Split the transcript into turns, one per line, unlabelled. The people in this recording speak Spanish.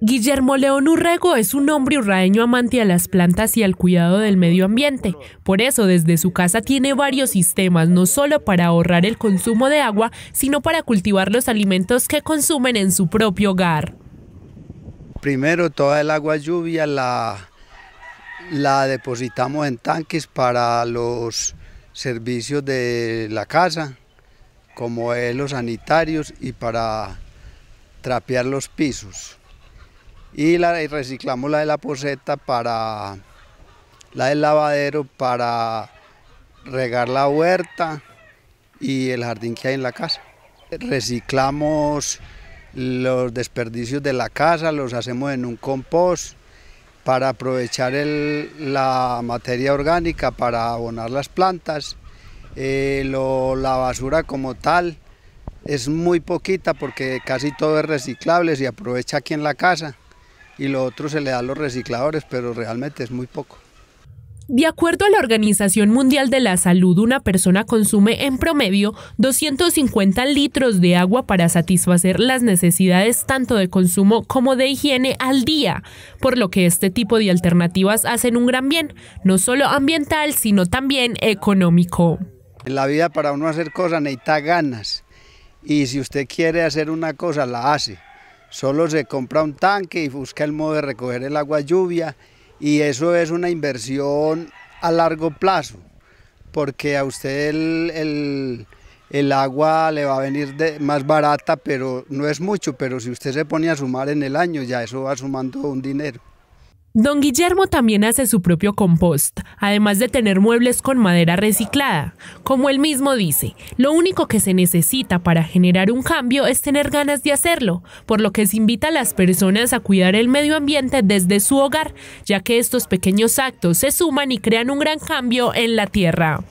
Guillermo León Urrego es un hombre urraeño amante a las plantas y al cuidado del medio ambiente. Por eso desde su casa tiene varios sistemas, no solo para ahorrar el consumo de agua, sino para cultivar los alimentos que consumen en su propio hogar.
Primero, toda el agua lluvia la, depositamos en tanques para los servicios de la casa, como los sanitarios y para trapear los pisos y la reciclamos la de la poseta para la del lavadero para regar la huerta y el jardín que hay en la casa. Reciclamos los desperdicios de la casa, los hacemos en un compost para aprovechar la materia orgánica para abonar las plantas. Eh, la basura como tal es muy poquita porque casi todo es reciclable, se aprovecha aquí en la casa y lo otro se le da a los recicladores, pero realmente es muy poco.
De acuerdo a la Organización Mundial de la Salud, una persona consume en promedio 250 litros de agua para satisfacer las necesidades tanto de consumo como de higiene al día, por lo que este tipo de alternativas hacen un gran bien, no solo ambiental, sino también económico.
En la vida para uno hacer cosas necesita ganas y si usted quiere hacer una cosa, la hace solo se compra un tanque y busca el modo de recoger el agua lluvia y eso es una inversión a largo plazo, porque a usted el, el, agua le va a venir más barata, pero no es mucho, pero si usted se pone a sumar en el año, ya eso va sumando un dinero.
Don Guillermo también hace su propio compost, además de tener muebles con madera reciclada. Como él mismo dice, lo único que se necesita para generar un cambio es tener ganas de hacerlo, por lo que se invita a las personas a cuidar el medio ambiente desde su hogar, ya que estos pequeños actos se suman y crean un gran cambio en la tierra.